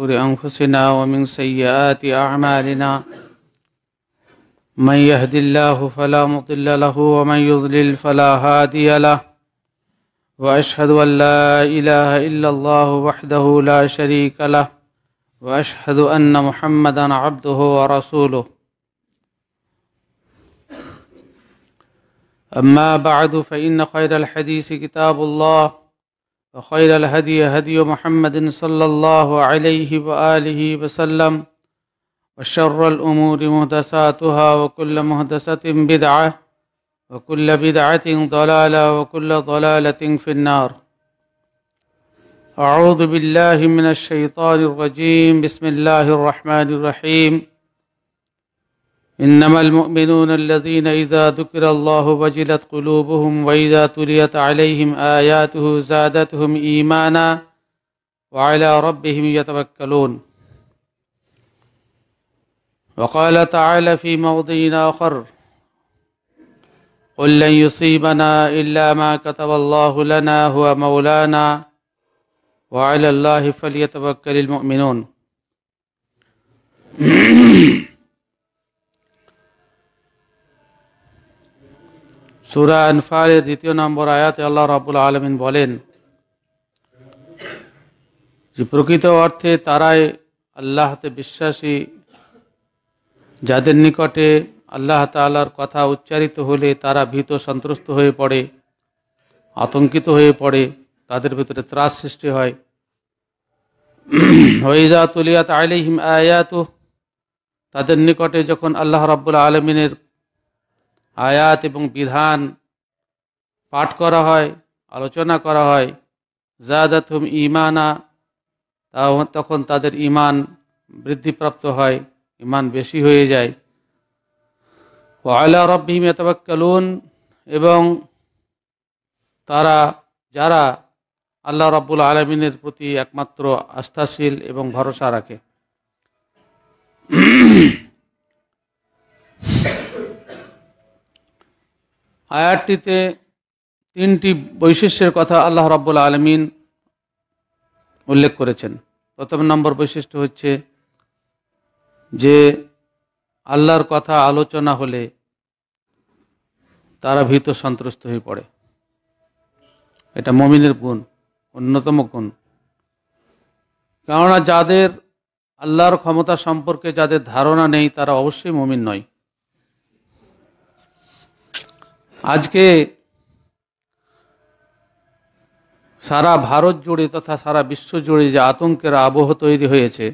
شرور أنفسنا ومن سيئات أعمالنا من يهد الله فلا مضل له ومن يضلل فلا هادي له وأشهد أن لا إله إلا الله وحده لا شريك له وأشهد أن محمدا عبده ورسوله أما بعد فإن خير الحديث كتاب الله وخير الهدي هدي محمد صلى الله عليه وآله وسلم وشر الأمور مهدساتها وكل مهدسة بدعة وكل بدعة ضلالة وكل ضلالة في النار أعوذ بالله من الشيطان الرجيم بسم الله الرحمن الرحيم إنما المؤمنون الذين إذا ذكر الله وجلت قلوبهم وإذا تليت عليهم آياته زادتهم إيمانا وعلى ربهم يتوكلون وقال تعالى في موضع آخر قل لن يصيبنا إلا ما كتب الله لنا هو مولانا وعلى الله فليتوكل المؤمنون সুরা আনফালের দ্বিতীয় নম্বর আয়াতে আল্লাহ রাবুল আলমিন বলেন যে প্রকৃত অর্থে তারাই আল্লাহতে বিশ্বাসী যাদের নিকটে আল্লাহ তালার কথা উচ্চারিত হলে তারা ভীত সন্ত্রস্ত হয়ে পড়ে আতঙ্কিত হয়ে পড়ে তাদের ভিতরে ত্রাস সৃষ্টি হয় হইজা তুলিয়াত আলিহিম আয়াত তাদের নিকটে যখন আল্লাহ রাবুল আলমিনের আয়াত এবং বিধান পাঠ করা হয় আলোচনা করা হয় জাদাতুম ইমানা তখন তাদের ইমান বৃদ্ধিপ্রাপ্ত হয় ইমান বেশি হয়ে যায় আলা রব্বিহিম এতবাক্কালুন এবং তারা যারা আল্লাহ রব্বুল আলমিনের প্রতি একমাত্র আস্থাশীল এবং ভরসা রাখে আয়াতটিতে তিনটি বৈশিষ্ট্যের কথা আল্লাহ রাব্বুল আলমিন উল্লেখ করেছেন প্রথম নম্বর বৈশিষ্ট্য হচ্ছে যে আল্লাহর কথা আলোচনা হলে তারা ভীত সন্ত্রস্ত হয়ে পড়ে এটা মমিনের গুণ অন্যতম গুণ কেননা যাদের আল্লাহর ক্ষমতা সম্পর্কে যাদের ধারণা নেই তারা অবশ্যই মমিন নয় আজকে সারা ভারত জুড়ে তথা সারা বিশ্ব জুড়ে যে আতঙ্কের আবহ তৈরি হয়েছে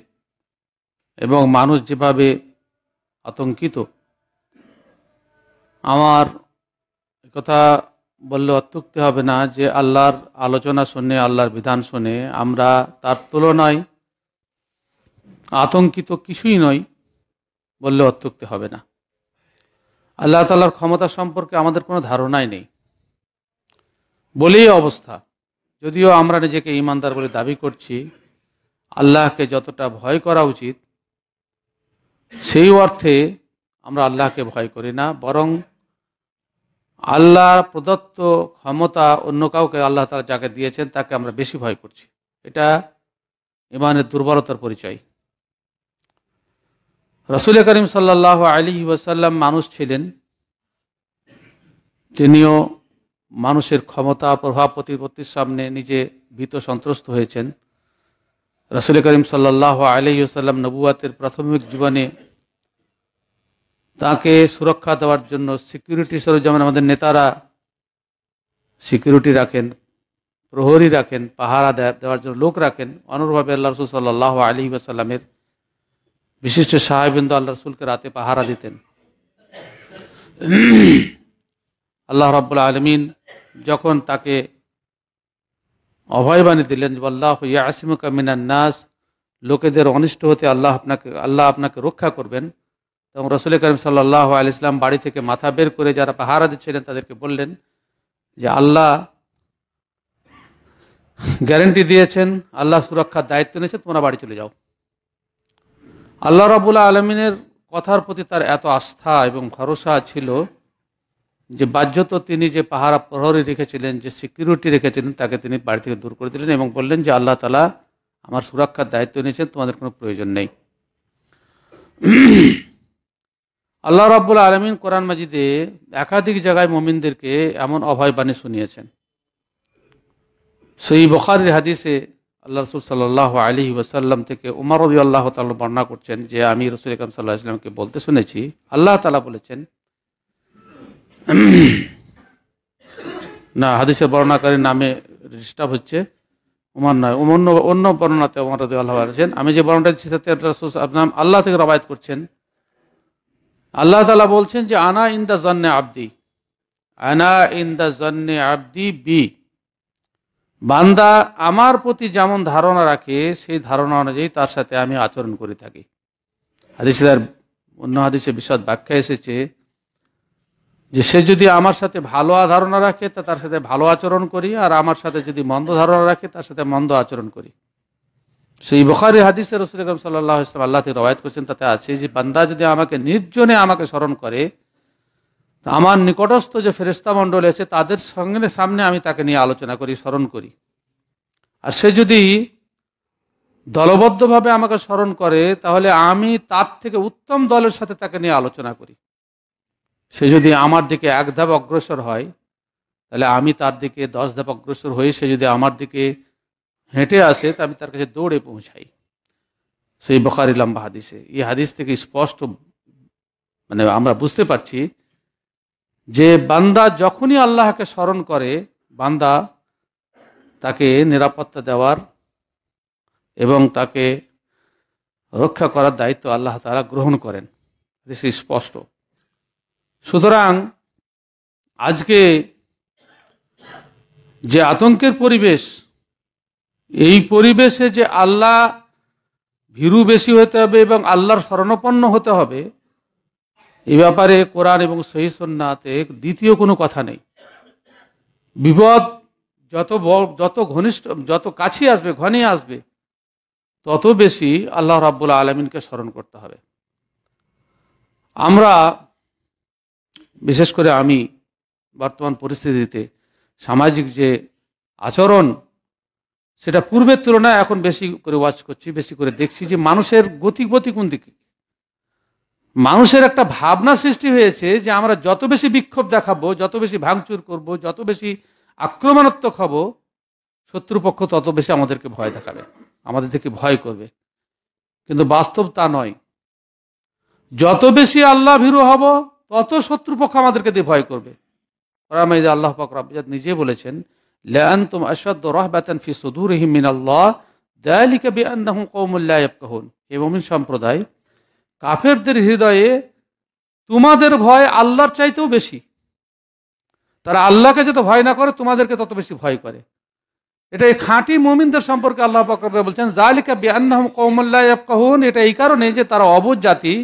এবং মানুষ যেভাবে আতঙ্কিত আমার কথা বললে অত্যুক্তি হবে না যে আল্লাহর আলোচনা শুনে আল্লাহর বিধান শুনে আমরা তার তুলনায় আতঙ্কিত কিছুই নয় বললে অত্যুক্তি হবে না আল্লাহ তালার ক্ষমতা সম্পর্কে আমাদের কোনো ধারণাই নেই বলেই অবস্থা যদিও আমরা নিজেকে ইমানদার বলে দাবি করছি আল্লাহকে যতটা ভয় করা উচিত সেই অর্থে আমরা আল্লাহকে ভয় করি না বরং আল্লাহর প্রদত্ত ক্ষমতা অন্য কাউকে আল্লাহ তালা যাকে দিয়েছেন তাকে আমরা বেশি ভয় করছি এটা ইমানের দুর্বলতার পরিচয় রসুল করিম সাল্লাহ আলী ওয়াসাল্লাম মানুষ ছিলেন তিনিও মানুষের ক্ষমতা প্রভাব প্রতিপত্তির সামনে নিজে ভীত সন্ত্রস্ত হয়েছেন রসুল করিম সাল্লাহ আলী ওসাল্লাম নবুয়াতের প্রাথমিক জীবনে তাকে সুরক্ষা দেওয়ার জন্য সিকিউরিটি স্বরূপ যেমন আমাদের নেতারা সিকিউরিটি রাখেন প্রহরী রাখেন পাহারা দেওয়ার জন্য লোক রাখেন অনুরভাবে আল্লাহ রসুল সাল্লাহ আলী ওয়াসাল্লামের বিশিষ্ট সাহেবিন্দু আল্লাহ রসুলকে রাতে পাহারা দিতেন আল্লাহ রব্বুল আলমিন যখন তাকে অভয়বাণী দিলেন যে আল্লাহ ইয়াসিমুকা মিনান নাস লোকেদের অনিষ্ট হতে আল্লাহ আপনাকে আল্লাহ আপনাকে রক্ষা করবেন এবং রসুল করিম সাল্লাহ ইসলাম বাড়ি থেকে মাথা বের করে যারা পাহারা দিচ্ছিলেন তাদেরকে বললেন যে আল্লাহ গ্যারেন্টি দিয়েছেন আল্লাহ সুরক্ষার দায়িত্ব নিয়েছে তোমরা বাড়ি চলে যাও আল্লাহ রাবুল্লা আলমিনের কথার প্রতি তার এত আস্থা এবং ভরসা ছিল যে বাহ্যত তিনি যে পাহারা প্রহরী রেখেছিলেন যে সিকিউরিটি রেখেছিলেন তাকে তিনি বাড়ি থেকে দূর করে দিলেন এবং বললেন যে আল্লাহ তালা আমার সুরক্ষার দায়িত্ব নিয়েছেন তোমাদের কোনো প্রয়োজন নেই আল্লাহ রাবুল আলমিন কোরআন মাজিদে একাধিক জায়গায় মমিনদেরকে এমন অভয় বাণী শুনিয়েছেন সেই বখারির হাদিসে আল্লাহ রসুল সাল্লাহ আলী ওসাল্লাম থেকে উমর রবি আল্লাহ তাল বর্ণনা করছেন যে আমি রসুল ইকাম সাল্লাহ ইসলামকে বলতে শুনেছি আল্লাহ তালা বলেছেন না হাদিসের বর্ণাকারীর নামে ডিস্টার্ব হচ্ছে উমার নয় অন্য অন্য বর্ণনাতে উমর রদি আল্লাহ আছেন আমি যে বর্ণনা দিচ্ছি তাতে রসুল আপনার আল্লাহ থেকে রবায়ত করছেন আল্লাহ তালা বলছেন যে আনা ইন দ্য জন্নে আবদি আনা ইন দ্য জন্নে আবদি বি বান্দা আমার প্রতি যেমন ধারণা রাখে সেই ধারণা অনুযায়ী তার সাথে আমি আচরণ করে থাকি হাদিসে অন্য হাদিসে বিশদ ব্যাখ্যা এসেছে যে সে যদি আমার সাথে ভালো ধারণা রাখে তা তার সাথে ভালো আচরণ করি আর আমার সাথে যদি মন্দ ধারণা রাখে তার সাথে মন্দ আচরণ করি সেই বখারি হাদিসের রসুল সাল্লাহ ইসলাম আল্লাহ থেকে রবায়ত করছেন তাতে আছে যে বান্দা যদি আমাকে নির্জনে আমাকে স্মরণ করে আমার নিকটস্থ যে ফেরেস্তা মণ্ডল আছে তাদের সঙ্গে সামনে আমি তাকে নিয়ে আলোচনা করি স্মরণ করি আর সে যদি দলবদ্ধভাবে আমাকে স্মরণ করে তাহলে আমি তার থেকে উত্তম দলের সাথে তাকে নিয়ে আলোচনা করি সে যদি আমার দিকে এক ধাপ অগ্রসর হয় তাহলে আমি তার দিকে দশ ধাপ অগ্রসর হয়ে সে যদি আমার দিকে হেঁটে আসে তা আমি তার কাছে দৌড়ে পৌঁছাই সেই বখারিলাম্বা হাদিসে এই হাদিস থেকে স্পষ্ট মানে আমরা বুঝতে পারছি যে বান্দা যখনই আল্লাহকে স্মরণ করে বান্দা তাকে নিরাপত্তা দেওয়ার এবং তাকে রক্ষা করার দায়িত্ব আল্লাহ তারা গ্রহণ করেন দিস স্পষ্ট সুতরাং আজকে যে আতঙ্কের পরিবেশ এই পরিবেশে যে আল্লাহ ভীরু বেশি হতে হবে এবং আল্লাহর স্মরণপন্ন হতে হবে এ ব্যাপারে কোরআন এবং সহিসন্নাতে দ্বিতীয় কোনো কথা নেই বিপদ যত যত ঘনিষ্ঠ যত কাছে আসবে ঘনে আসবে তত বেশি আল্লাহ রাবুল আলমিনকে স্মরণ করতে হবে আমরা বিশেষ করে আমি বর্তমান পরিস্থিতিতে সামাজিক যে আচরণ সেটা পূর্বের তুলনায় এখন বেশি করে ওয়াচ করছি বেশি করে দেখছি যে মানুষের গতি গতি কোন দিকে মানুষের একটা ভাবনা সৃষ্টি হয়েছে যে আমরা যত বেশি বিক্ষোভ দেখাবো যত বেশি ভাঙচুর করব যত বেশি আক্রমণাত্মক হব শত্রুপক্ষ তত বেশি আমাদেরকে ভয় দেখাবে আমাদের থেকে ভয় করবে কিন্তু বাস্তব তা নয় যত বেশি আল্লাহ ভীরু হব তত শত্রুপক্ষ আমাদেরকে দিয়ে ভয় করবে আল্লাহ পাক নিজে বলেছেন লাআনতুম আশাদ্দ রাহবাতান ফি সুদুরিহিম মিনাল্লাহ দালিকা বিআন্নাহুম কওমুল লা ইয়াফকাহুন হে মুমিন সম্প্রদায় কাফেরদের হৃদয়ে তোমাদের ভয় আল্লাহর চাইতেও বেশি তারা আল্লাহকে যত ভয় না করে তোমাদেরকে তত বেশি ভয় করে এটা এই খাঁটি মোমিনদের সম্পর্কে আল্লাহ পাকরা বলছেন জালিকা বিআনাহম কৌমল্লাহন এটা এই কারণে যে তারা অবুজ জাতি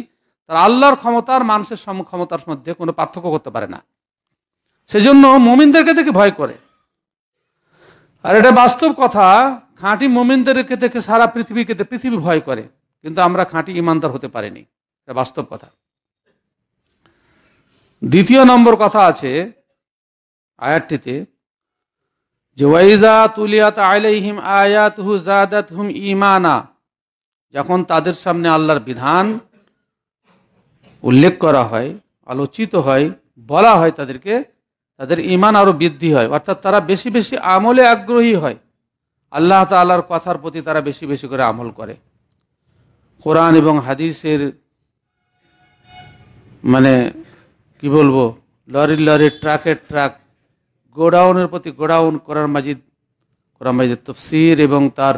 তারা আল্লাহর ক্ষমতার মানুষের সম ক্ষমতার মধ্যে কোনো পার্থক্য করতে পারে না সেজন্য মোমিনদেরকে দেখে ভয় করে আর এটা বাস্তব কথা খাঁটি মোমিনদেরকে দেখে সারা পৃথিবীকে পৃথিবী ভয় করে কিন্তু আমরা খাঁটি ইমানদার হতে পারিনি এটা বাস্তব কথা দ্বিতীয় নম্বর কথা আছে আয়াতটিতে যে ওয়াইজা তুলিয়াত আলাইহিম আয়াত হু জাদাত হুম ইমানা যখন তাদের সামনে আল্লাহর বিধান উল্লেখ করা হয় আলোচিত হয় বলা হয় তাদেরকে তাদের ইমান আরো বৃদ্ধি হয় অর্থাৎ তারা বেশি বেশি আমলে আগ্রহী হয় আল্লাহ তাল্লাহর কথার প্রতি তারা বেশি বেশি করে আমল করে কোরআন এবং হাদিসের মানে কি বলবো লরির লরির ট্রাকের ট্রাক গোডাউনের প্রতি গোডাউন কোরআন মাজিদ কোরআন মাজিদের তফসির এবং তার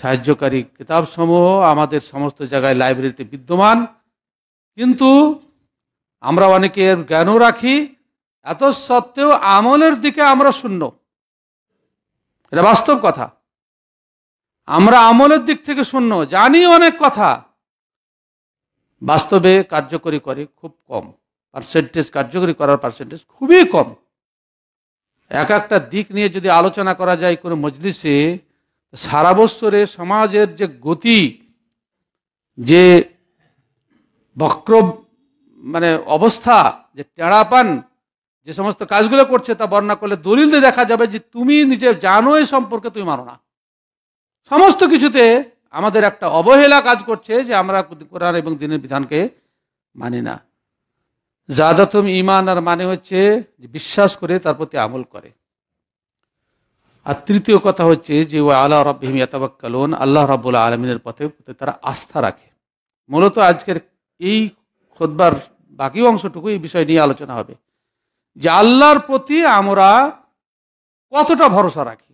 সাহায্যকারী কিতাবসমূহ আমাদের সমস্ত জায়গায় লাইব্রেরিতে বিদ্যমান কিন্তু আমরা অনেকে এর জ্ঞানও রাখি এত সত্ত্বেও আমলের দিকে আমরা শূন্য এটা বাস্তব কথা আমরা আমলের দিক থেকে শূন্য জানি অনেক কথা বাস্তবে কার্যকরী করে খুব কম পার্সেন্টেজ কার্যকরী করার পার্সেন্টেজ খুবই কম এক একটা দিক নিয়ে যদি আলোচনা করা যায় কোনো মজলিসে সারা বৎসরে সমাজের যে গতি যে বক্র মানে অবস্থা যে টেড়াপান যে সমস্ত কাজগুলো করছে তা বর্ণনা করলে দলিল দেখা যাবে যে তুমি নিজে জানো এই সম্পর্কে তুমি মারো না সমস্ত কিছুতে আমাদের একটা অবহেলা কাজ করছে যে আমরা কোরআন এবং দিনের বিধানকে মানি না জাদাতুম ইমান আর মানে হচ্ছে বিশ্বাস করে তার প্রতি আমল করে আর তৃতীয় কথা হচ্ছে যে ও আল্লাহ রবহিম ইয়াতাবাক্কালুন আল্লাহ রাবুল আলমিনের পথে তারা আস্থা রাখে মূলত আজকের এই খোদবার বাকি অংশটুকু এই বিষয় নিয়ে আলোচনা হবে যে আল্লাহর প্রতি আমরা কতটা ভরসা রাখি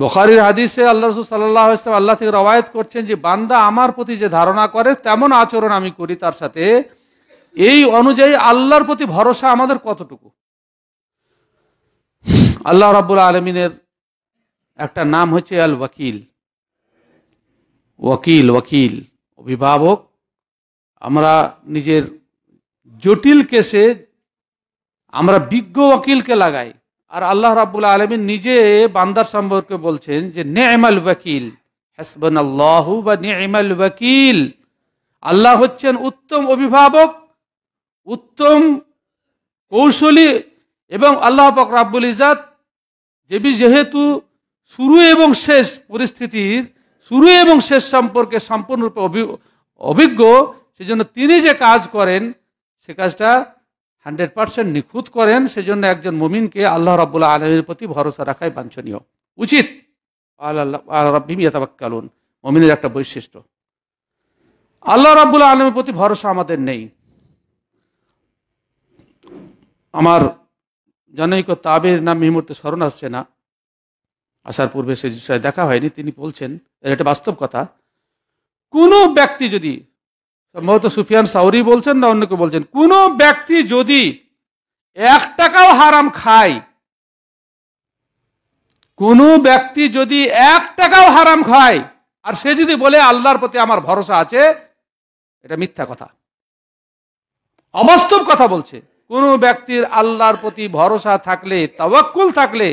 বোখারির হাদিসে আল্লাহ রসুল সাল্লাহ ইসলাম আল্লাহ থেকে রবায়ত করছেন যে বান্দা আমার প্রতি যে ধারণা করে তেমন আচরণ আমি করি তার সাথে এই অনুযায়ী আল্লাহর প্রতি ভরসা আমাদের কতটুকু আল্লাহ রাবুল আলমিনের একটা নাম হচ্ছে আল ওয়াকিল ওয়াকিল ওয়াকিল অভিভাবক আমরা নিজের জটিল কেসে আমরা বিজ্ঞ ওয়াকিলকে লাগাই আর আল্লাহ রাবুল আলমিন নিজে বান্দার সম্পর্কে বলছেন যে নেমাল ওয়াকিল হাসবন আল্লাহ বা নেমাল ওয়াকিল আল্লাহ হচ্ছেন উত্তম অভিভাবক উত্তম কৌশলী এবং আল্লাহ পাক রাব্বুল ইজাদ যেবি যেহেতু শুরু এবং শেষ পরিস্থিতির শুরু এবং শেষ সম্পর্কে সম্পূর্ণরূপে অভিজ্ঞ সেজন্য তিনি যে কাজ করেন সে কাজটা হান্ড্রেড পার্সেন্ট নিখুঁত করেন সেজন্য একজন মমিনকে আল্লাহ রবুল্লা আলমের প্রতি ভরসা রাখাই বাঞ্ছনীয় উচিত আল্লাহ মমিনের একটা বৈশিষ্ট্য আল্লাহ রাবুল আলমের প্রতি ভরসা আমাদের নেই আমার জনৈক তাবের নাম এই মুহূর্তে স্মরণ আসছে না আসার পূর্বে সে বিষয়ে দেখা হয়নি তিনি বলছেন এটা বাস্তব কথা কোনো ব্যক্তি যদি সম্ভবত সুফিয়ান সাউরি বলছেন না অন্য কেউ বলছেন কোনো ব্যক্তি যদি এক টাকাও হারাম খায় কোনো ব্যক্তি যদি এক টাকাও হারাম খায় আর সে যদি বলে আল্লাহর প্রতি আমার ভরসা আছে এটা মিথ্যা কথা অবাস্তব কথা বলছে কোন ব্যক্তির আল্লাহর প্রতি ভরসা থাকলে তবাক্কুল থাকলে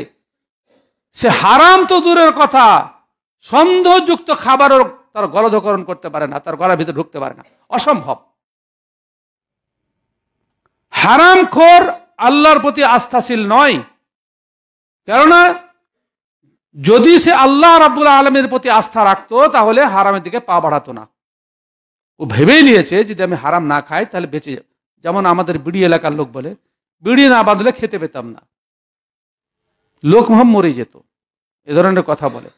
সে হারাম তো দূরের কথা সন্দেহযুক্ত খাবারের তার গলধকরণ করতে পারে না তার গলার ভিতরে ঢুকতে পারে না অসম্ভব হারাম খোর আল্লাহর প্রতি আস্থাশীল নয় কেননা যদি সে আল্লাহ রাবুল আলমের প্রতি আস্থা রাখতো তাহলে হারামের দিকে পা বাড়াতো না ও ভেবেই নিয়েছে যদি আমি হারাম না খাই তাহলে বেঁচে যেমন আমাদের বিড়ি এলাকার লোক বলে বিড়ি না বাঁধলে খেতে পেতাম না লোক মরে যেত এ ধরনের কথা বলে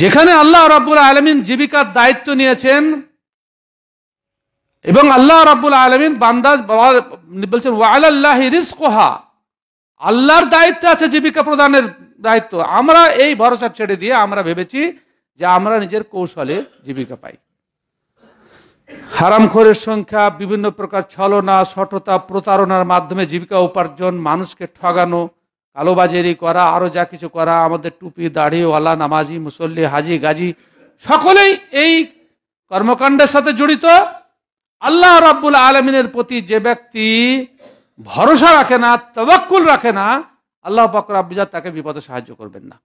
যেখানে আল্লাহ রাবুল আলমিন জীবিকার দায়িত্ব নিয়েছেন এবং আল্লাহ রাবুল আলমিন বান্দাজ বলছেন ওয়াল্লাহ আল্লাহর দায়িত্ব আছে জীবিকা প্রদানের দায়িত্ব আমরা এই ভরসা ছেড়ে দিয়ে আমরা ভেবেছি যে আমরা নিজের কৌশলে জীবিকা পাই হারামখোরের সংখ্যা বিভিন্ন প্রকার ছলনা সঠতা প্রতারণার মাধ্যমে জীবিকা উপার্জন মানুষকে ঠগানো কালোবাজারি করা আরও যা কিছু করা আমাদের টুপি দাড়িওয়ালা নামাজি মুসল্লি হাজি গাজি সকলেই এই কর্মকাণ্ডের সাথে জড়িত আল্লাহ রাব্বুল আলমিনের প্রতি যে ব্যক্তি ভরসা রাখে না তবাক্কুল রাখে না আল্লাহ পাকর তাকে বিপদে সাহায্য করবেন না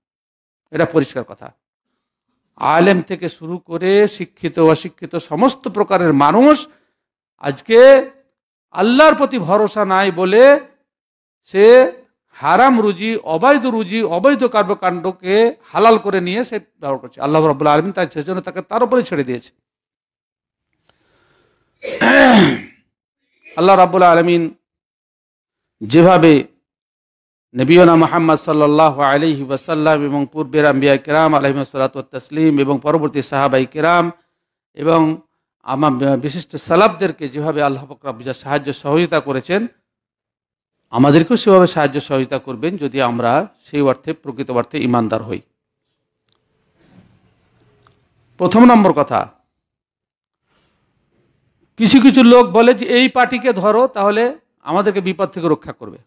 এটা পরিষ্কার কথা আলেম থেকে শুরু করে শিক্ষিত অশিক্ষিত সমস্ত প্রকারের মানুষ আজকে আল্লাহর প্রতি ভরসা নাই বলে সে হারাম রুজি অবৈধ রুজি অবৈধ কর্মকাণ্ডকে হালাল করে নিয়ে সে ব্যবহার করছে আল্লাহ রবাহ আলমিন তাই সেজন্য তাকে তার উপরে ছেড়ে দিয়েছে আল্লাহ রাবুল্লাহ আলমিন যেভাবে নবীনা মোহাম্মদ সাল্লাহ আলহি ওয়াসাল্লাম এবং পূর্বের আম্বিয়া কিরাম আলহিম তসলিম এবং পরবর্তী সাহাবাই কেরাম এবং আমার বিশিষ্ট সালাবদেরকে যেভাবে আল্লাহ ফকরাবুজা সাহায্য সহযোগিতা করেছেন আমাদেরকেও সেভাবে সাহায্য সহযোগিতা করবেন যদি আমরা সেই অর্থে প্রকৃত অর্থে ইমানদার হই প্রথম নম্বর কথা কিছু কিছু লোক বলে যে এই পার্টিকে ধরো তাহলে আমাদেরকে বিপদ থেকে রক্ষা করবে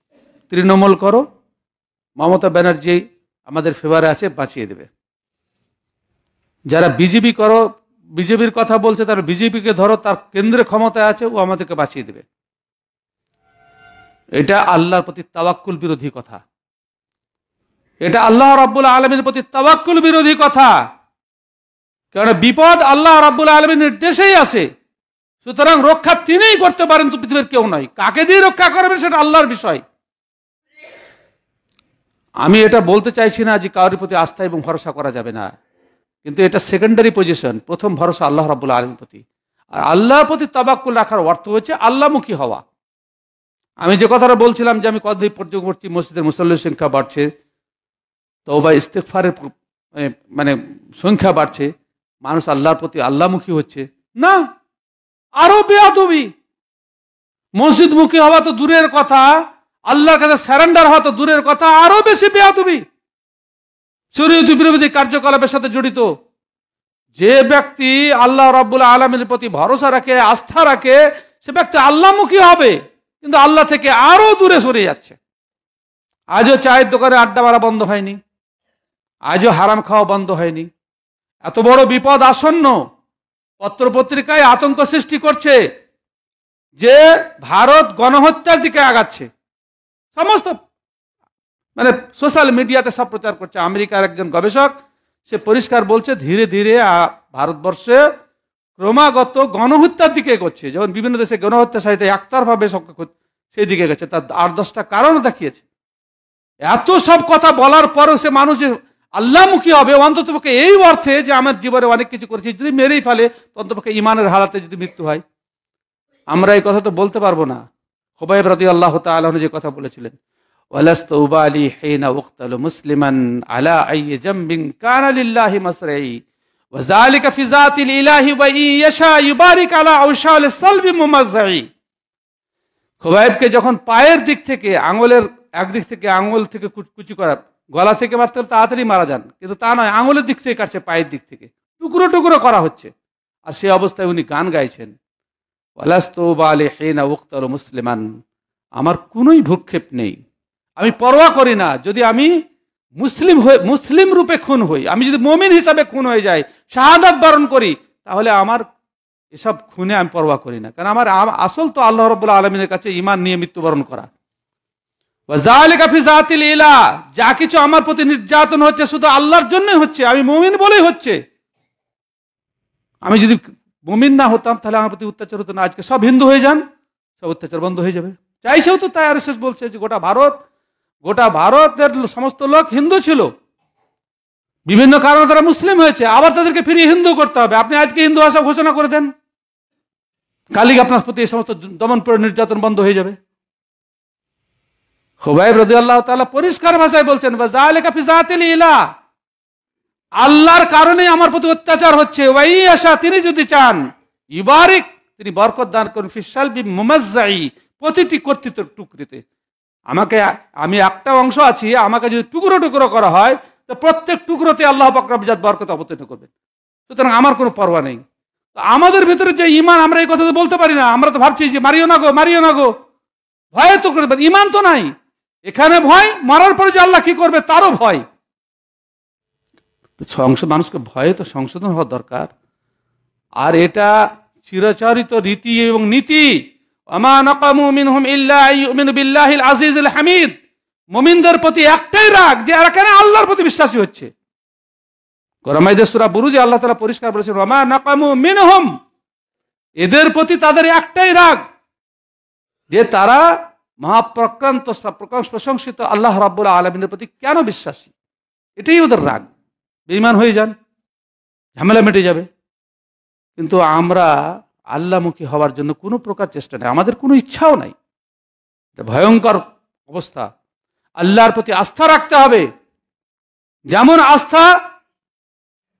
তৃণমূল করো মমতা ব্যানার্জি আমাদের ফেভারে আছে বাঁচিয়ে দেবে যারা বিজেপি করো বিজেপির কথা বলছে তারা বিজেপিকে ধরো তার কেন্দ্রে ক্ষমতায় আছে ও আমাদেরকে বাঁচিয়ে দেবে এটা আল্লাহর প্রতি তাওয়াক্কুল বিরোধী কথা এটা আল্লাহ রাব্বুল আলমীর প্রতি তাওয়াক্কুল বিরোধী কথা কারণ বিপদ আল্লাহ রাব্বুল আলমীর নির্দেশেই আছে সুতরাং রক্ষা তিনিই করতে পারেন তো পৃথিবীর কেউ নয় কাকে দিয়ে রক্ষা করবেন সেটা আল্লাহর বিষয় আমি এটা বলতে চাইছি না যে কারোর প্রতি আস্থা এবং ভরসা করা যাবে না কিন্তু এটা সেকেন্ডারি পজিশন প্রথম ভরসা আল্লাহ রাবুল্লাহ আলমীর প্রতি আর আল্লাহর প্রতি তাবাক্কুল রাখার অর্থ হচ্ছে আল্লাহমুখী হওয়া আমি যে কথাটা বলছিলাম যে আমি কদিন পর্যবর্তী মসজিদের মুসল্লির সংখ্যা বাড়ছে বা ইস্তেকফারের মানে সংখ্যা বাড়ছে মানুষ আল্লাহর প্রতি আল্লাহমুখী হচ্ছে না আরো বেয়াদবি মসজিদ মুখী হওয়া তো দূরের কথা আল্লাহর কাছে স্যারেন্ডার হওয়া তো দূরের কথা আরো বেশি বেয়াদবি শরীয়তি বিরোধী কার্যকলাপের সাথে জড়িত যে ব্যক্তি আল্লাহ রব্বুল আলমের প্রতি ভরসা রাখে আস্থা রাখে সে ব্যক্তি আল্লাহমুখী হবে কিন্তু আল্লাহ থেকে আরও দূরে সরে যাচ্ছে আজও চায়ের দোকানে আড্ডা মারা বন্ধ হয়নি আজও হারাম খাওয়া বন্ধ হয়নি এত বড় বিপদ আসন্ন পত্রপত্রিকায় আতঙ্ক সৃষ্টি করছে যে ভারত গণহত্যার দিকে আগাচ্ছে সমস্ত মানে সোশ্যাল মিডিয়াতে সব প্রচার করছে আমেরিকার একজন গবেষক সে পরিষ্কার বলছে ধীরে ধীরে ভারতবর্ষে ক্রমাগত গণহত্যার দিকে এগোচ্ছে যেমন বিভিন্ন দেশে গণহত্যার সাহিত্যে একতরভাবে সেই দিকে গেছে তার আর দশটা কারণ দেখিয়েছে এত সব কথা বলার পরও সে মানুষ আল্লাহমুখী হবে অন্ততপক্ষে এই অর্থে যে আমার জীবনে অনেক কিছু করেছি যদি মেরেই ফেলে অন্তপক্ষে ইমানের হালাতে যদি মৃত্যু হয় আমরা এই কথা তো বলতে পারবো না হোবাইব রাজি আল্লাহ তালন যে কথা বলেছিলেন আলী মুসলিমান আলা وذلك في ذات الإله وإن يشاء يبارك على الصلب ممزعي যখন পায়ের দিক থেকে আঙুলের একদিক থেকে আঙুল থেকে কুচি করা গলা থেকে মারতে তাড়াতাড়ি মারা যান কিন্তু তা নয় আঙুলের দিক থেকে কাটছে পায়ের দিক থেকে টুকরো টুকরো করা হচ্ছে আর সে অবস্থায় উনি গান গাইছেন হেনা উক্তার মুসলিমান আমার কোনোই ভূক্ষেপ নেই আমি পরোয়া করি না যদি আমি মুসলিম হয়ে মুসলিম রূপে খুন হই আমি যদি মমিন হিসাবে খুন হয়ে যাই শাহাদাত বরণ করি তাহলে আমার এসব খুনে আমি পরোয়া করি না কারণ আমার আসল তো আল্লাহ রব আলমিনের কাছে ইমান নিয়ে মৃত্যুবরণ করা ইলা যা কিছু আমার প্রতি নির্যাতন হচ্ছে শুধু আল্লাহর জন্য হচ্ছে আমি মমিন বলেই হচ্ছে আমি যদি মমিন না হতাম তাহলে আমার প্রতি অত্যাচার হতো না আজকে সব হিন্দু হয়ে যান সব অত্যাচার বন্ধ হয়ে যাবে চাইছেও তো তাই আর বলছে যে গোটা ভারত গোটা ভারতের সমস্ত লোক হিন্দু ছিল বিভিন্ন কারণে তারা মুসলিম হয়েছে আবার তাদেরকে ফিরিয়ে হিন্দু করতে হবে আপনি আজকে হিন্দু ভাষা ঘোষণা করে দেন কালি আপনার প্রতি এই সমস্ত দমন নির্যাতন বন্ধ হয়ে যাবে হুবাইব রাজি আল্লাহ তালা পরিষ্কার ভাষায় বলছেন ইলা আল্লাহর কারণে আমার প্রতি অত্যাচার হচ্ছে ওয়াই আশা তিনি যদি চান ইবারিক তিনি বরকত দান ফিসাল বি প্রতিটি কর্তৃত্ব টুকরিতে আমাকে আমি একটা অংশ আছি আমাকে যদি টুকরো টুকরো করা হয় তো প্রত্যেক টুকরোতে আল্লাহ পাকরাবিজাত বরকত অবতীর্ণ করবেন সুতরাং আমার কোনো পরোয়া নেই তো আমাদের ভিতরে যে ইমান আমরা এই কথা তো বলতে পারি না আমরা তো ভাবছি যে মারিও না গো মারিও না গো ভয়ে তো করবে ইমান তো নাই এখানে ভয় মারার পরে যে আল্লাহ কি করবে তারও ভয় অংশ মানুষকে ভয়ে তো সংশোধন হওয়া দরকার আর এটা চিরাচরিত রীতি এবং নীতি হামিদ মমিনদের প্রতি একটাই রাগ যে এরা কেন আল্লাহর প্রতি বিশ্বাসী হচ্ছে রমাইদেশ্বরা বুরুজি আল্লাহ তালা পরিষ্কার বলেছেন রমা নাকামু মিনহম এদের প্রতি তাদের একটাই রাগ যে তারা মহাপ্রক্রান্ত প্রশংসিত আল্লাহ রাবুল্লাহ আলমিনের প্রতি কেন বিশ্বাসী এটাই ওদের রাগ বেইমান হয়ে যান ঝামেলা মেটে যাবে কিন্তু আমরা আল্লামুখী হওয়ার জন্য কোনো প্রকার চেষ্টা নেই আমাদের কোনো ইচ্ছাও নাই এটা ভয়ঙ্কর অবস্থা আল্লাহর প্রতি আস্থা রাখতে হবে যেমন আস্থা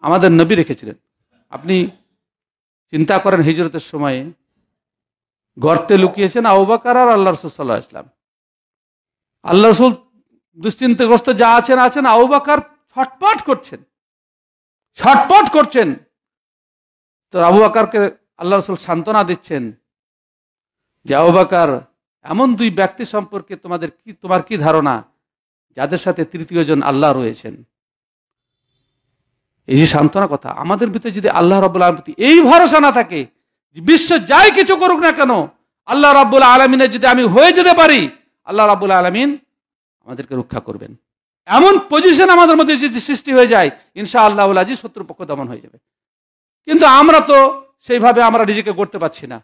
আমাদের নবী রেখেছিলেন আপনি চিন্তা করেন হিজরতের সময়ে গর্তে লুকিয়েছেন আউবাকার আর আল্লাহ রসুল সাল্লাহ ইসলাম আল্লাহ রসুল দুশ্চিন্তাগ্রস্ত যা আছেন আছেন আউবাকার ছটপট করছেন ছটপট করছেন তো আবু আকারকে আল্লাহ রসুল সান্ত্বনা দিচ্ছেন যে আবাকার এমন দুই ব্যক্তি সম্পর্কে তোমাদের কি তোমার কি ধারণা যাদের সাথে তৃতীয় জন আল্লাহ রয়েছেন এই যে সান্ত্বনা কথা আমাদের ভিতরে যদি আল্লাহ রব্বুল আলমী এই ভরসা না থাকে বিশ্ব যাই কিছু করুক না কেন আল্লাহ রাবুল আলমিনের যদি আমি হয়ে যেতে পারি আল্লাহ রাবুল আলমিন আমাদেরকে রক্ষা করবেন এমন পজিশন আমাদের মধ্যে যদি সৃষ্টি হয়ে যায় ইনশা আল্লাহ আজিজ শত্রুপক্ষ দমন হয়ে যাবে কিন্তু আমরা তো সেইভাবে আমরা নিজেকে করতে পারছি না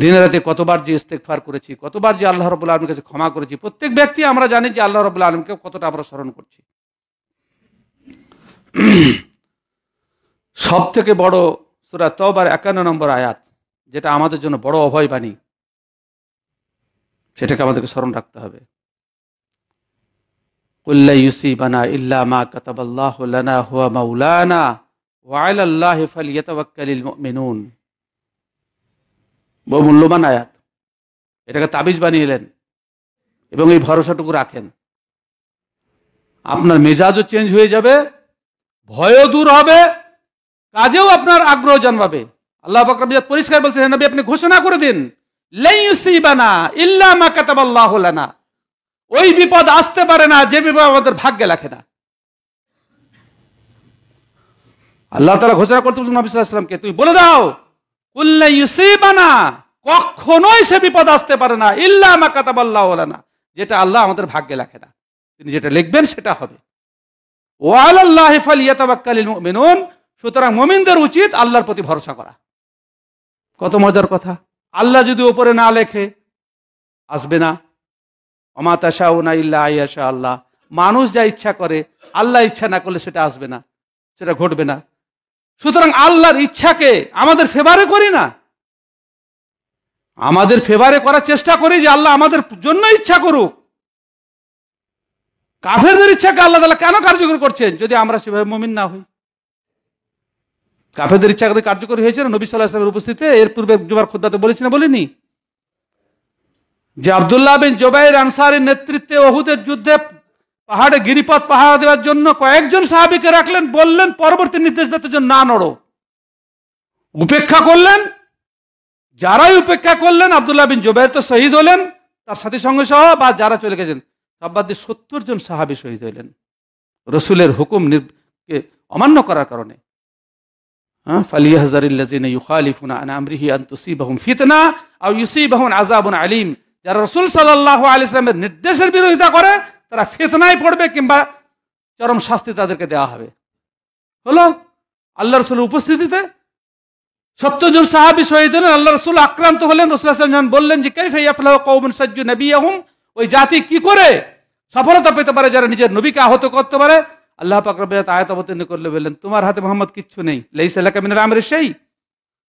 দিনে রাতে কতবার যে ইস্তেকফার করেছি কতবার যে আল্লাহ রবুল্লা আলমের কাছে ক্ষমা করেছি প্রত্যেক ব্যক্তি আমরা জানি যে আল্লাহ রবুল্লা আলমকে কতটা আমরা স্মরণ করছি সব থেকে বড় সুরা তবার একান্ন নম্বর আয়াত যেটা আমাদের জন্য বড় অভয় বাণী সেটাকে আমাদেরকে স্মরণ রাখতে হবে কুল্লা ইউসি বানা ইল্লা মা কাতাবাল্লাহ লানা হুয়া মাউলানা ওয়াইল আল্লাহ মেনুন মূল্যবান আয়াত এটাকে তাবিজ বানিয়েলেন এবং এই ভরসাটুকু রাখেন আপনার মেজাজও চেঞ্জ হয়ে যাবে ভয়ও দূর হবে কাজেও আপনার আগ্রহ জন্মাবে আল্লাহ বকরবিজাত পরিষ্কার বলছেন আপনি ঘোষণা করে দিন মা ওই বিপদ আসতে পারে না যে বিপদ আমাদের ভাগ্যে লাখে না আল্লাহ তালা ঘোষণা করতে বলছেন নবী সাল্লাহামকে তুমি বলে দাও কুল্লা ইউসিবানা কখনোই সে বিপদ আসতে পারে না ইল্লা মা কাতাবাল্লাহ না যেটা আল্লাহ আমাদের ভাগ্যে লেখে না তিনি যেটা লিখবেন সেটা হবে আল্লাহ ওয়াল্লাহ ফালিয়াতাবাক্কালিল মুমিনুন সুতরাং মুমিনদের উচিত আল্লাহর প্রতি ভরসা করা কত মজার কথা আল্লাহ যদি ওপরে না লেখে আসবে না অমাতাশা না ইল্লা আয়াশা আল্লাহ মানুষ যা ইচ্ছা করে আল্লাহ ইচ্ছা না করলে সেটা আসবে না সেটা ঘটবে না সুতরাং আল্লাহর ইচ্ছাকে আমাদের ফেভারে করি না আমাদের ফেভারে করার চেষ্টা করি যে আল্লাহ আমাদের জন্য ইচ্ছা করুক কাফেরদের ইচ্ছাকে আল্লাহ তালা কেন কার্যকর করছেন যদি আমরা সেভাবে মমিন না হই কাফেরদের ইচ্ছা কার্যকরী হয়েছে না নবী সাল্লাহ ইসলামের উপস্থিতি এর পূর্বে জুমার খোদ্দাতে বলেছি না বলিনি যে আবদুল্লাহ বিন জোবাইর আনসারের নেতৃত্বে ওহুদের যুদ্ধে পাহাড়ে গিরিপথ পাহারা দেওয়ার জন্য কয়েকজন সাহাবিকে রাখলেন বললেন পরবর্তী নির্দেশ জন্য না নড়ো উপেক্ষা করলেন যারাই উপেক্ষা করলেন আবদুল্লাহ বিন জুবাইর তো শহীদ হলেন তার সাথী সঙ্গে সহ বা যারা চলে গেছেন সব্বাদি সত্তর জন সাহাবি শহীদ হইলেন রসুলের হুকুম অমান্য করার কারণে হ্যাঁ, যারা রসুল সাল্লাহ আলিয়ামের নির্দেশের বিরোধিতা করে তারা ফেতনায় পড়বে কিংবা চরম শাস্তি তাদেরকে দেওয়া হবে হলো আল্লাহ রসুলের উপস্থিতিতে সত্যজন সাহাবি শহীদ হলেন আল্লাহ রসুল আক্রান্ত হলেন রসুল আসলাম যখন বললেন যে কে কৌমন সজ্জু নবী আহম ওই জাতি কি করে সফলতা পেতে পারে যারা নিজের নবীকে আহত করতে পারে আল্লাহ পাকরবাত আয়াত অবতীর্ণ করলে বললেন তোমার হাতে মোহাম্মদ কিচ্ছু নেই এলাকা মিনার আমের সেই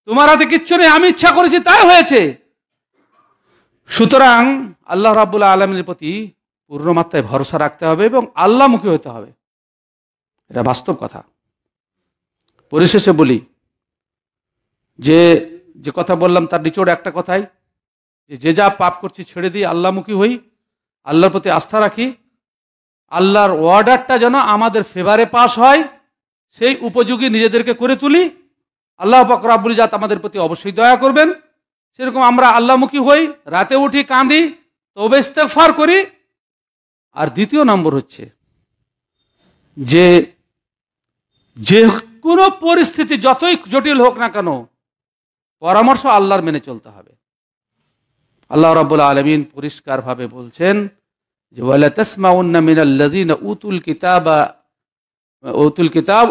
তোমার হাতে কিচ্ছু নেই আমি ইচ্ছা করেছি তাই হয়েছে সুতরাং আল্লাহ রাবুল্লাহ আলমের প্রতি পূর্ণ মাত্রায় ভরসা রাখতে হবে এবং আল্লাহমুখী হতে হবে এটা বাস্তব কথা পরিশেষে বলি যে যে কথা বললাম তার নিচোড় একটা কথাই যে যে যা পাপ করছি ছেড়ে দিই আল্লাহমুখী হই আল্লাহর প্রতি আস্থা রাখি আল্লাহর অর্ডারটা যেন আমাদের ফেভারে পাশ হয় সেই উপযোগী নিজেদেরকে করে তুলি আল্লাহ বকরাবুল জাত আমাদের প্রতি অবশ্যই দয়া করবেন সেরকম আমরা আল্লাহমুখী হই রাতে উঠি কাঁদি তবে ইস্তেফার করি আর দ্বিতীয় নম্বর হচ্ছে যে যে কোনো পরিস্থিতি যতই জটিল হোক না কেন পরামর্শ আল্লাহর মেনে চলতে হবে আল্লাহ রাবুল আলমিন পরিষ্কার ভাবে বলছেন যে ওয়ালা উতুল উতুল কিতাব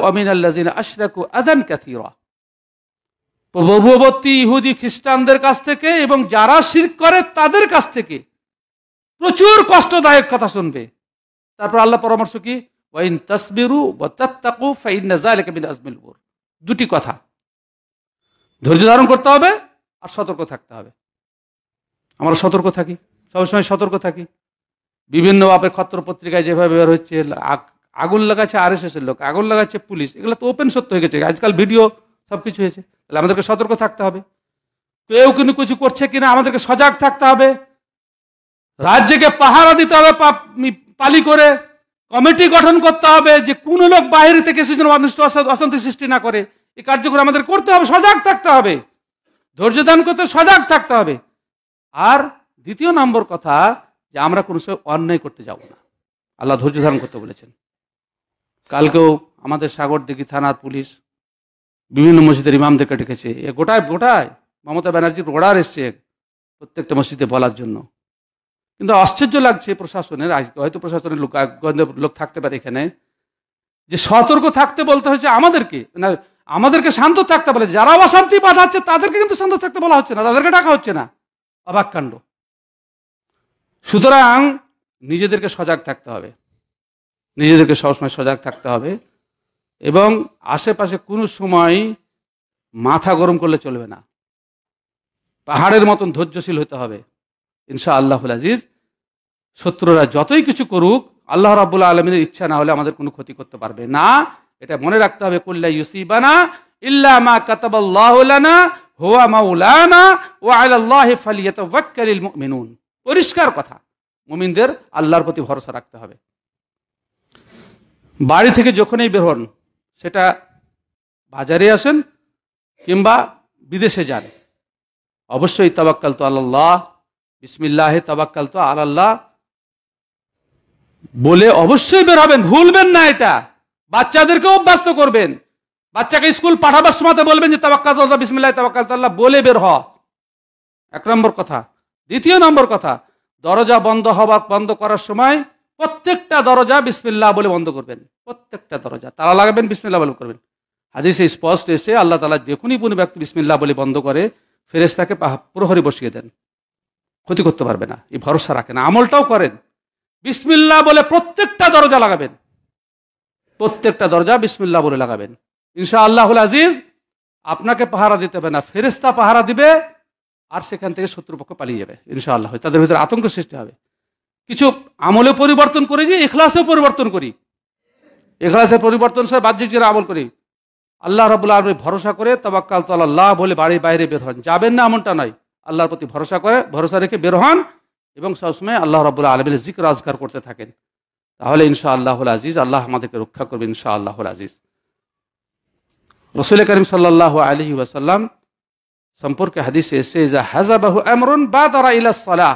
ইহুদি খ্রিস্টানদের কাছ থেকে এবং যারা শির করে তাদের কাছ থেকে প্রচুর কষ্টদায়ক কথা শুনবে তারপর আল্লাহ পরামর্শ কি ওয়াইন তসবিরু ও মিন আজমিল উর দুটি কথা ধৈর্য ধারণ করতে হবে আর সতর্ক থাকতে হবে আমরা সতর্ক থাকি সবসময় সতর্ক থাকি বিভিন্ন বাপের খত্র পত্রিকায় যেভাবে বের হচ্ছে আগুন লাগাচ্ছে আর এস লোক আগুন লাগাচ্ছে পুলিশ এগুলো তো ওপেন সত্য হয়ে গেছে আজকাল ভিডিও সব কিছু হয়েছে তাহলে আমাদেরকে সতর্ক থাকতে হবে কেউ কিন্তু কিছু করছে কিনা আমাদেরকে সজাগ থাকতে হবে রাজ্যকে পাহারা দিতে হবে পালি করে কমিটি গঠন করতে হবে যে কোনো লোক বাইরে থেকে এসে যেন অশান্তি সৃষ্টি না করে এই কার্যক্রম আমাদের করতে হবে সজাগ থাকতে হবে ধৈর্য দান করতে সজাগ থাকতে হবে আর দ্বিতীয় নম্বর কথা যে আমরা কোনো সময় অন্যায় করতে যাব না আল্লাহ ধৈর্য ধারণ করতে বলেছেন কালকেও আমাদের সাগর দিঘি থানার পুলিশ বিভিন্ন মসজিদের ইমামদেরকে ডেকেছে এ গোটায় গোটায় মমতা ব্যানার্জির অর্ডার এসছে প্রত্যেকটা মসজিদে বলার জন্য কিন্তু আশ্চর্য লাগছে প্রশাসনের আজকে হয়তো প্রশাসনের লোক লোক থাকতে পারে এখানে যে সতর্ক থাকতে বলতে হচ্ছে আমাদেরকে না আমাদেরকে শান্ত থাকতে বলে যারা অশান্তি বাঁধাচ্ছে তাদেরকে কিন্তু শান্ত থাকতে বলা হচ্ছে না তাদেরকে ডাকা হচ্ছে না অবাক কাণ্ড সুতরাং নিজেদেরকে সজাগ থাকতে হবে নিজেদেরকে সবসময় সজাগ থাকতে হবে এবং আশেপাশে কোনো সময় মাথা গরম করলে চলবে না পাহাড়ের মতন ধৈর্যশীল হতে হবে ইনশা আল্লাহুল আজিজ শত্রুরা যতই কিছু করুক আল্লাহ রাবুল্লা আলমিনের ইচ্ছা না হলে আমাদের কোনো ক্ষতি করতে পারবে না এটা মনে রাখতে হবে কুল্লা ইউসিবানা ইল্লা মা কাতাবাল্লাহুলানা হোয়া মাউলানা ও আল্লাহ ফালিয়াতাওয়াক্কালিল মুমিনুন পরিষ্কার কথা মুমিনদের আল্লাহর প্রতি ভরসা রাখতে হবে বাড়ি থেকে যখনই বের হন সেটা বাজারে আসেন কিংবা বিদেশে যান অবশ্যই তাবাক্কাল তো আল্লাহ বিসমিল্লাহ তাবাক্কাল তো আল্লাহ বলে অবশ্যই বের হবেন ভুলবেন না এটা বাচ্চাদেরকে অভ্যস্ত করবেন বাচ্চাকে স্কুল পাঠাবার সময় বলবেন যে তাবাক্কাল তাল্লাহ বিসমিল্লাহ তাবাক্কাল তাল্লাহ বলে বের হ এক নম্বর কথা দ্বিতীয় নম্বর কথা দরজা বন্ধ হবার বন্ধ করার সময় প্রত্যেকটা দরজা বিসমিল্লাহ বলে বন্ধ করবেন প্রত্যেকটা দরজা তারা লাগাবেন বিসমিল্লাহ বলে করবেন হাদিসে স্পষ্ট এসে আল্লাহ তালা যে কোনো ব্যক্তি বিসমিল্লাহ বলে বন্ধ করে ফেরেস্তাকে তাকে প্রহরী বসিয়ে দেন ক্ষতি করতে পারবে না এই ভরসা রাখেন আমলটাও করেন বিসমিল্লা বলে প্রত্যেকটা দরজা লাগাবেন প্রত্যেকটা দরজা বিসমিল্লা বলে লাগাবেন ইনশা আল্লাহুল আজিজ আপনাকে পাহারা দিতে হবে না ফেরেস্তা পাহারা দিবে আর সেখান থেকে শত্রুপক্ষ পালিয়ে যাবে ইনশা আল্লাহ তাদের ভিতরে আতঙ্ক সৃষ্টি হবে কিছু আমলে পরিবর্তন করি যে এখলাসেও পরিবর্তন করি এখলাসে পরিবর্তন সহ বাহ্যিক যারা আমল করি আল্লাহ রবুল্লা ভরসা করে তবাক্কাল আল্লাহ বলে বাড়ি বাইরে বের হন যাবেন না এমনটা নয় আল্লাহর প্রতি ভরসা করে ভরসা রেখে বের হন এবং সবসময় আল্লাহ রবুল্লা আলমের জিক্র আজগার করতে থাকেন তাহলে ইনশা আল্লাহুল আজিজ আল্লাহ আমাদেরকে রক্ষা করবে ইনশা আল্লাহুল আজিজ রসুল করিম সাল্লাহ আলহি ওয়াসাল্লাম সম্পর্কে হাদিসে এসে যা বাহু এমরুন বা তারা ইলা সালাহ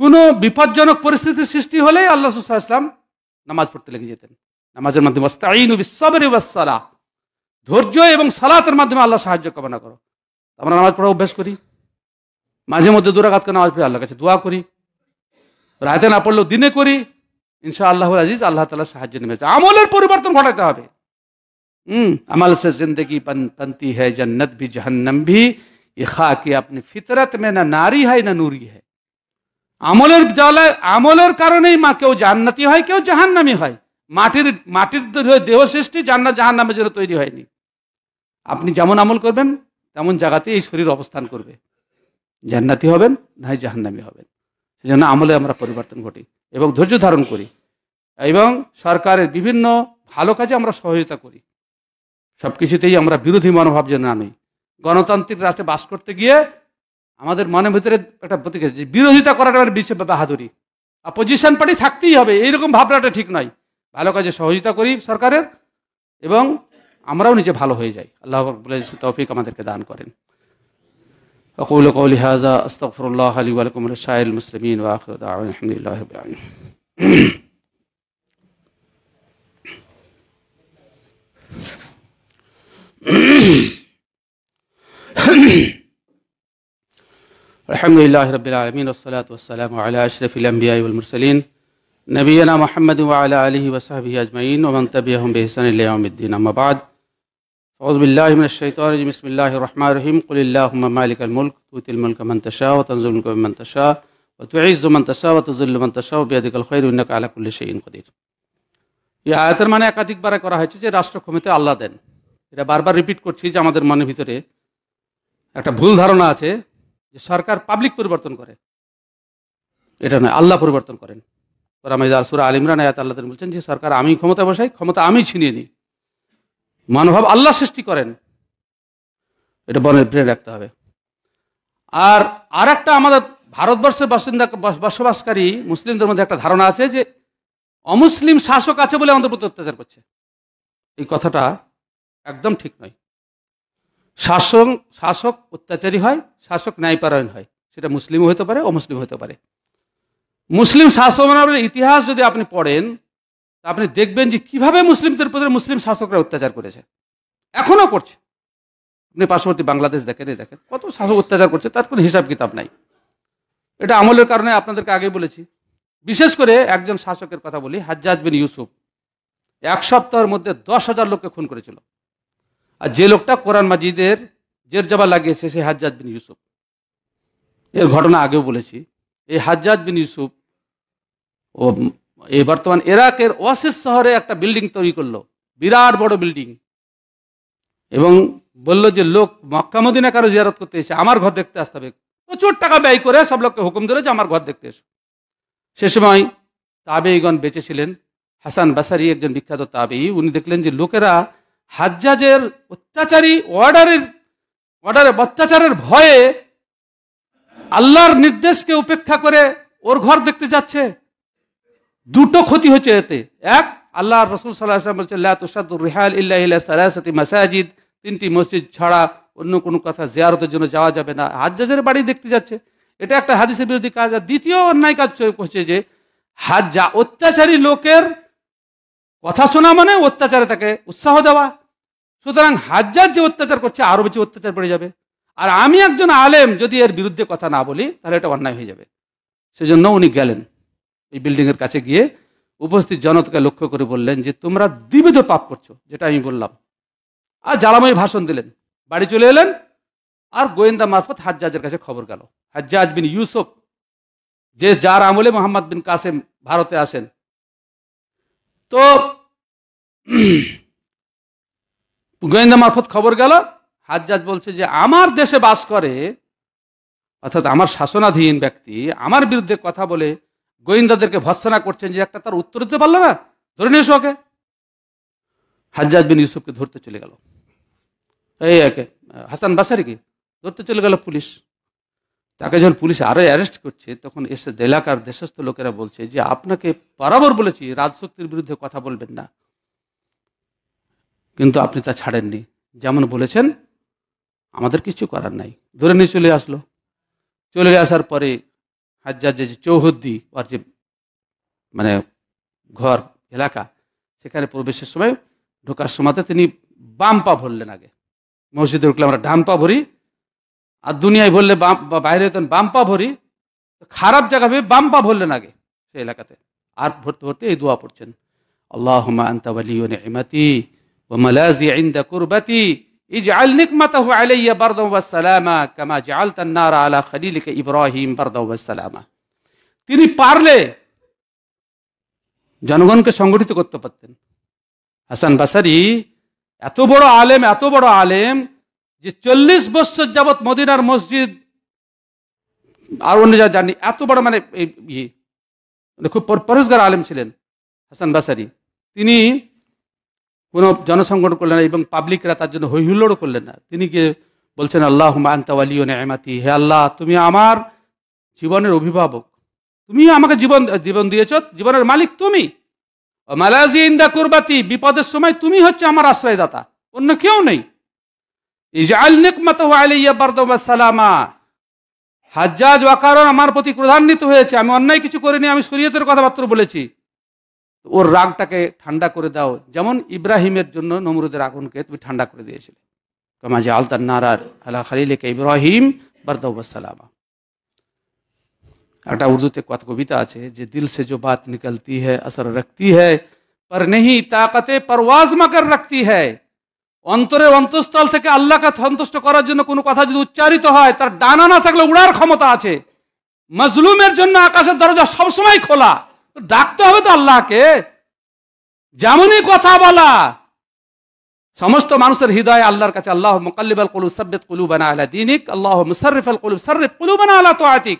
কোনো বিপজ্জনক পরিস্থিতির সৃষ্টি হলে আল্লাহ সুসাহাম নামাজ পড়তে লেগে যেতেন নামাজের মাধ্যমে ধৈর্য এবং সালাতের মাধ্যমে আল্লাহ সাহায্য কামনা করো আমরা নামাজ পড়া অভ্যাস করি মাঝে মধ্যে দুরাঘাত নামাজ আওয়াজ আল্লাহর কাছে দোয়া করি রাতে না পড়লেও দিনে করি ইনশা আল্লাহ আজিজ আল্লাহ তালা সাহায্য নেমেছে আমলের পরিবর্তন ঘটাতে হবে হুম আমল সে জিন্দগি পন্তি হ্যাঁ জন্নত ভি জহন্নম ভি এ কে আপনি ফিতরত মে না নারী হয় না নুরি হয় আমলের জলের আমলের কারণেই মা কেউ জান্নাতি হয় কেউ জাহান্নামি হয় মাটির মাটির দেহ সৃষ্টি জান্নাত জাহান্নামের জন্য তৈরি হয়নি আপনি যেমন আমল করবেন তেমন জায়গাতে এই শরীর অবস্থান করবে জান্নাতি হবেন না জাহান্নামি হবেন সেজন্য আমলে আমরা পরিবর্তন ঘটি এবং ধৈর্য ধারণ করি এবং সরকারের বিভিন্ন ভালো কাজে আমরা সহযোগিতা করি সব কিছুতেই আমরা বিরোধী মনোভাব যেন না নেই গণতান্ত্রিক রাষ্ট্রে বাস করতে গিয়ে আমাদের মনের ভিতরে একটা প্রতীক আছে বিরোধিতা করাটা মানে বিশ্ব বাহাদুরি অপোজিশন পার্টি থাকতেই হবে এইরকম ভাবনাটা ঠিক নয় ভালো কাজে সহযোগিতা করি সরকারের এবং আমরাও নিজে ভালো হয়ে যাই আল্লাহ বলে তৌফিক আমাদেরকে দান করেন أقول قولي هذا أستغفر الله لي ولكم ولسائر المسلمين وآخر دعوانا الحمد لله رب العالمين الحمد لله رب العالمين والصلاة والسلام على أشرف الأنبياء والمرسلين نبينا محمد وعلى آله وصحبه أجمعين ومن تبعهم بإحسان إلى يوم الدين أما بعد ফৌজবিল্লাহমিনশৈতরজিমিসমিল্লাহ রহমান রহিম কুলিল্লাহমা মালিক মুল্ক তুতিল মুল্ক মন্তশা ও তনজুল মন্তশা ও তুইজ মন্তশা ও তজুল মন্তশা ও বিয়াদিকাল খৈর উন্নক আলাকুল্লি শঈন কদির এই আয়াতের মানে একাধিকবার করা হয়েছে যে রাষ্ট্র ক্ষমতা আল্লাহ দেন এটা বারবার রিপিট করছি যে আমাদের মনের ভিতরে একটা ভুল ধারণা আছে যে সরকার পাবলিক পরিবর্তন করে এটা নয় আল্লাহ পরিবর্তন করেন ওরা মাইজ আলসুরা আলিমরান আয়াত আল্লাহ বলছেন যে সরকার আমি ক্ষমতা বসাই ক্ষমতা আমি ছিনিয়ে নিই মানভাব আল্লাহ সৃষ্টি করেন এটা বনের ব্রেনে রাখতে হবে আর আর একটা আমাদের ভারতবর্ষের বাসিন্দা বসবাসকারী মুসলিমদের মধ্যে একটা ধারণা আছে যে অমুসলিম শাসক আছে বলে আমাদের প্রতি অত্যাচার করছে এই কথাটা একদম ঠিক নয় শাসক শাসক অত্যাচারী হয় শাসক ন্যায়পারায়ণ হয় সেটা মুসলিমও হতে পারে অমুসলিম হতে পারে মুসলিম শাসক মানে ইতিহাস যদি আপনি পড়েন আপনি দেখবেন যে কিভাবে মুসলিমদের উপরে মুসলিম শাসকরা অত্যাচার করেছে এখনও করছে আপনি পার্শ্ববর্তী বাংলাদেশ দেখেন দেখেন কত শাসক অত্যাচার করছে তার কোনো হিসাব কিতাব নাই এটা আমলের কারণে আপনাদেরকে আগে বলেছি বিশেষ করে একজন শাসকের কথা বলি হাজ্জাজ বিন ইউসুফ এক সপ্তাহের মধ্যে দশ হাজার লোককে খুন করেছিল আর যে লোকটা কোরআন মাজিদের জের জবা লাগিয়েছে সে হাজ্জাজ বিন ইউসুফ এর ঘটনা আগেও বলেছি এই হাজ্জাজ বিন ইউসুফ ও এই বর্তমান এরাকের ওয়াসিস শহরে একটা বিল্ডিং তৈরি করলো বিরাট বড় বিল্ডিং এবং বলল যে লোক মক্কা মদিনা কারো জিয়ারত করতে এসে আমার ঘর দেখতে আসতে হবে প্রচুর টাকা ব্যয় করে সব লোককে হুকুম দিল যে আমার ঘর দেখতে এসো সে সময় তাবেইগণ বেঁচেছিলেন হাসান বাসারি একজন বিখ্যাত তাবেই উনি দেখলেন যে লোকেরা হাজ্জাজের অত্যাচারী অর্ডারের অর্ডারে অত্যাচারের ভয়ে আল্লাহর নির্দেশকে উপেক্ষা করে ওর ঘর দেখতে যাচ্ছে দুটো ক্ষতি হচ্ছে এতে এক আল্লাহ রসুল সাল্লাহ বলছে লাতুসাদুর রিহাল ইল্লাহ মাসাজিদ তিনটি মসজিদ ছাড়া অন্য কোনো কথা জিয়ারতের জন্য যাওয়া যাবে না হাজের বাড়ি দেখতে যাচ্ছে এটা একটা হাদিসের বিরোধী কাজ আর দ্বিতীয় অন্যায় কাজ হচ্ছে যে হাজ্জা অত্যাচারী লোকের কথা শোনা মানে অত্যাচারে তাকে উৎসাহ দেওয়া সুতরাং হাজার যে অত্যাচার করছে আরও বেশি অত্যাচার বেড়ে যাবে আর আমি একজন আলেম যদি এর বিরুদ্ধে কথা না বলি তাহলে এটা অন্যায় হয়ে যাবে সেজন্য উনি গেলেন এই বিল্ডিংয়ের কাছে গিয়ে উপস্থিত জনতাকে লক্ষ্য করে বললেন যে তোমরা দ্বিবিধ পাপ করছো যেটা আমি বললাম আর জ্বালাময় ভাষণ দিলেন বাড়ি চলে এলেন আর গোয়েন্দা মারফত হাজ্জাজের কাছে খবর গেল হাজ্জাজ বিন ইউসুফ যে যার আমলে মোহাম্মদ বিন কাসেম ভারতে আসেন তো গোয়েন্দা মারফত খবর গেল হাজ্জাজ বলছে যে আমার দেশে বাস করে অর্থাৎ আমার শাসনাধীন ব্যক্তি আমার বিরুদ্ধে কথা বলে গোয়েন্দাদেরকে ভৎসনা করছেন যে একটা তার উত্তর দিতে পারলো না ধরে নিয়ে ওকে হাজ্জাজ বিন ইউসুফকে ধরতে চলে গেল এই একে হাসান বাসারিকে ধরতে চলে গেল পুলিশ তাকে যখন পুলিশ আরো অ্যারেস্ট করছে তখন এসে এলাকার দেশস্থ লোকেরা বলছে যে আপনাকে বরাবর বলেছি রাজশক্তির বিরুদ্ধে কথা বলবেন না কিন্তু আপনি তা ছাড়েননি যেমন বলেছেন আমাদের কিছু করার নাই ধরে নিয়ে চলে আসলো চলে আসার পরে হাজ্জাজের যে চৌহদ্দি ওর যে মানে ঘর এলাকা সেখানে প্রবেশের সময় ঢোকার সময়তে তিনি বাম পা ভরলেন আগে মসজিদে উঠলে আমরা ডান পা ভরি আর দুনিয়ায় বললে বাম বাইরে হতেন বাম পা ভরি খারাপ জায়গা ভেবে বাম পা ভরলেন আগে সেই এলাকাতে আর ভরতে ভরতে এই দোয়া পড়ছেন আল্লাহ আন্তাবালি ইমাতি ও মালাজি আইন্দা কুরবাতি ইজআল নিকমাতাহু আলাইয়া বারদাও ওয়াস সালামা কামা জাআলতান নার আলা খলিলিকা ইব্রাহিম বারদাও ওয়াস সালামা তিনি পারলে জনগণকে সংগঠিত করতে পারতেন হাসান বাসারি এত বড় আলেম এত বড় আলেম যে চল্লিশ বছর যাবৎ মদিনার মসজিদ আর অন্য যা জানি এত বড় মানে, ইয়ে, মানে খুব পরিষ্কার আলেম ছিলেন হাসান বাসারি তিনি কোনো জনসংগঠন করলেন না এবং পাবলিকরা তার জন্য হৈহুল্লোড় করলেন না তিনি গিয়ে বলছেন আল্লাহ আন্তাওয়ালিও নেমাতি হে আল্লাহ তুমি আমার জীবনের অভিভাবক তুমি আমাকে জীবন জীবন দিয়েছ জীবনের মালিক তুমি মালাজি ইন্দা কুরবাতি বিপদের সময় তুমি হচ্ছে আমার আশ্রয়দাতা অন্য কেউ নেই সালামা হাজ্জাজ ওয়াকারন আমার প্রতি ক্রধান্বিত হয়েছে আমি অন্যায় কিছু করিনি আমি শরীয়তের কথাবার্তা বলেছি ওর রাগটাকে ঠান্ডা করে দাও যেমন ইব্রাহিমের জন্য নমরুদের আগুনকে তুমি ঠান্ডা করে দিয়েছিলে কামাজে আলতার নারার আল্লাহ খালিলেকে ইব্রাহিম বারদাউবাসালামা একটা উর্দুতে কত কবিতা আছে যে দিল সে যে বাত নিকলতি হ্যাঁ আসর রাখতি হ্যাঁ পর নেহি তাকাতে পরওয়াজ মাকার রাখতি হ্যাঁ অন্তরে অন্তঃস্থল থেকে আল্লাহকে সন্তুষ্ট করার জন্য কোনো কথা যদি উচ্চারিত হয় তার ডানা না থাকলে উড়ার ক্ষমতা আছে মজলুমের জন্য আকাশের দরজা সবসময় খোলা ডাকতে হবে তো আল্লাহকে যেমনই কথা বলা সমস্ত মানুষের হৃদয় আল্লাহর কাছে আল্লাহ মুকাল্লিবাল কলু কুলু কলু কুলু বানা আলা দিনিক আল্লাহ মুসারিফ আল কুলু সারিফ কুলু বানা আলা তো আতিক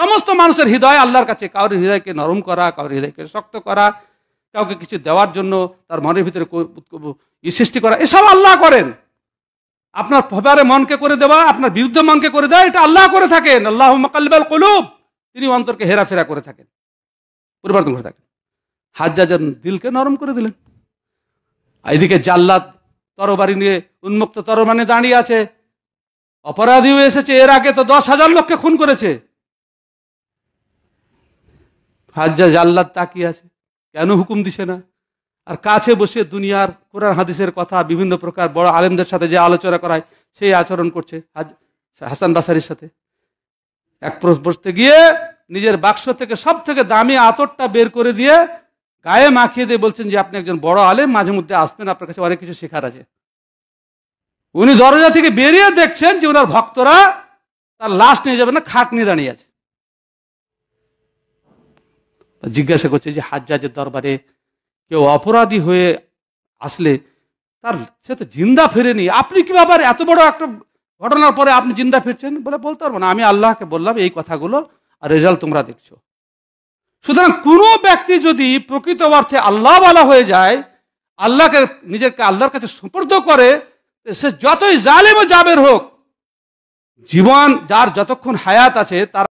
সমস্ত মানুষের হৃদয় আল্লাহর কাছে কারোর হৃদয়কে নরম করা কারোর হৃদয়কে শক্ত করা কাউকে কিছু দেওয়ার জন্য তার মনের ভিতরে সৃষ্টি করা এসব আল্লাহ করেন আপনার ফবারে মনকে করে দেওয়া আপনার বিরুদ্ধে মনকে করে দেওয়া এটা আল্লাহ করে থাকেন আল্লাহ মোকাল্লিব আল কুলুব তিনি অন্তরকে হেরাফেরা করে থাকেন পরিবর্তন করে থাকেন হাজ্জাজের দিলকে নরম করে দিলেন এদিকে জাল্লাদ তরবারি নিয়ে উন্মুক্ত মানে দাঁড়িয়ে আছে অপরাধীও এসেছে এর আগে তো দশ হাজার লোককে খুন করেছে হাজ্জা জাল্লাদ তাকিয়ে আছে কেন হুকুম দিছে না আর কাছে বসে দুনিয়ার কোরআন হাদিসের কথা বিভিন্ন প্রকার বড় আলেমদের সাথে যে আলোচনা করায় সেই আচরণ করছে হাসান বাসারির সাথে এক বসতে গিয়ে নিজের বাক্স থেকে সব থেকে দামি আতরটা বের করে দিয়ে গায়ে মাখিয়ে দিয়ে বলছেন যে আপনি একজন বড় আলেম মাঝে মধ্যে আসবেন আপনার কাছে অনেক কিছু শেখার আছে উনি দরজা থেকে বেরিয়ে দেখছেন যে ওনার ভক্তরা তার লাশ নিয়ে যাবে না খাট নিয়ে দাঁড়িয়ে আছে জিজ্ঞাসা করছে যে হাজ্জাজের দরবারে কেউ অপরাধী হয়ে আসলে তার সে তো জিন্দা ফেরেনি আপনি কি বাবার এত বড় একটা ঘটনার পরে আপনি জিন্দা ফিরছেন বলে বলতে পারবো না আমি আল্লাহকে বললাম এই কথাগুলো আর রেজাল্ট তোমরা দেখছো সুতরাং কোনো ব্যক্তি যদি প্রকৃত অর্থে আল্লাহ বালা হয়ে যায় আল্লাহকে নিজেকে আল্লাহর কাছে সুপর্দ করে সে যতই জালেম জাবের হোক জীবন যার যতক্ষণ হায়াত আছে তার